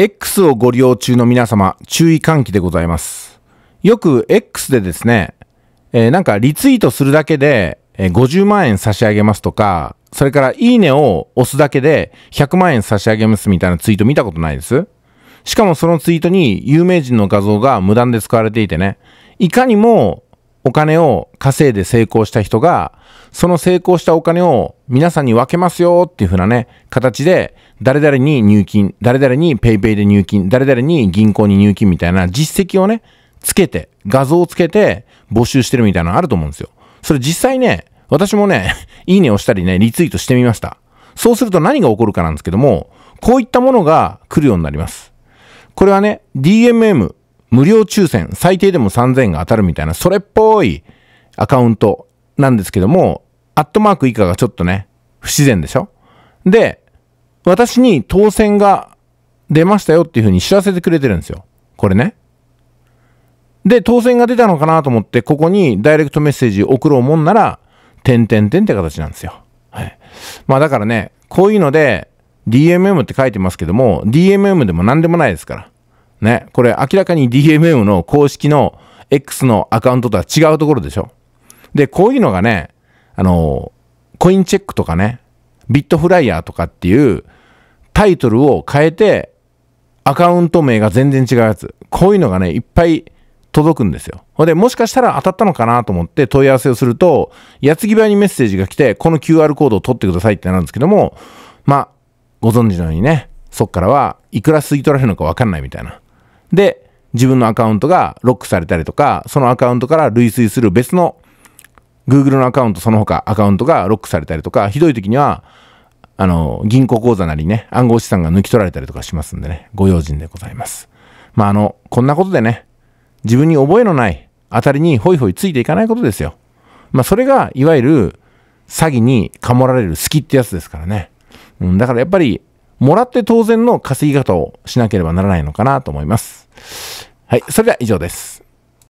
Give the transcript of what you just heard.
X をご利用中の皆様、注意喚起でございます。よく X でですね、えー、なんかリツイートするだけで、50万円差し上げますとか、それからいいねを押すだけで100万円差し上げますみたいなツイート見たことないです。しかもそのツイートに有名人の画像が無断で使われていてね、いかにもお金を稼いで成功した人が、その成功したお金を皆さんに分けますよっていう風なね、形で、誰々に入金、誰々に PayPay で入金、誰々に銀行に入金みたいな実績をね、つけて、画像をつけて募集してるみたいなのあると思うんですよ。それ実際ね、私もね、いいねをしたりね、リツイートしてみました。そうすると何が起こるかなんですけども、こういったものが来るようになります。これはね、DMM 無料抽選、最低でも3000円が当たるみたいな、それっぽいアカウントなんですけども、アットマーク以下がちょっとね、不自然でしょで、私に当選が出ましたよっていう風に知らせてくれてるんですよ。これね。で、当選が出たのかなと思って、ここにダイレクトメッセージ送ろうもんなら、点て点って形なんですよ。はい。まあだからね、こういうので、DMM って書いてますけども、DMM でも何でもないですから。ね、これ明らかに DMM の公式の X のアカウントとは違うところでしょ。で、こういうのがね、あの、コインチェックとかね、ビットフライヤーとかっていうタイトルを変えて、アカウント名が全然違うやつ。こういうのがね、いっぱい届くんですよ。ほんで、もしかしたら当たったのかなと思って問い合わせをすると、矢継ぎ場にメッセージが来て、この QR コードを取ってくださいってなるんですけども、まあ、ご存知のようにね、そっからはいくら吸い取られるのかわかんないみたいな。で、自分のアカウントがロックされたりとか、そのアカウントから類推する別の Google のアカウント、その他アカウントがロックされたりとか、ひどい時には、あの、銀行口座なりね、暗号資産が抜き取られたりとかしますんでね、ご用心でございます。まあ、あの、こんなことでね、自分に覚えのない当たりにホイホイついていかないことですよ。まあ、それが、いわゆる、詐欺にかもられる隙ってやつですからね。うん、だからやっぱり、もらって当然の稼ぎ方をしなければならないのかなと思います。はい。それでは以上です。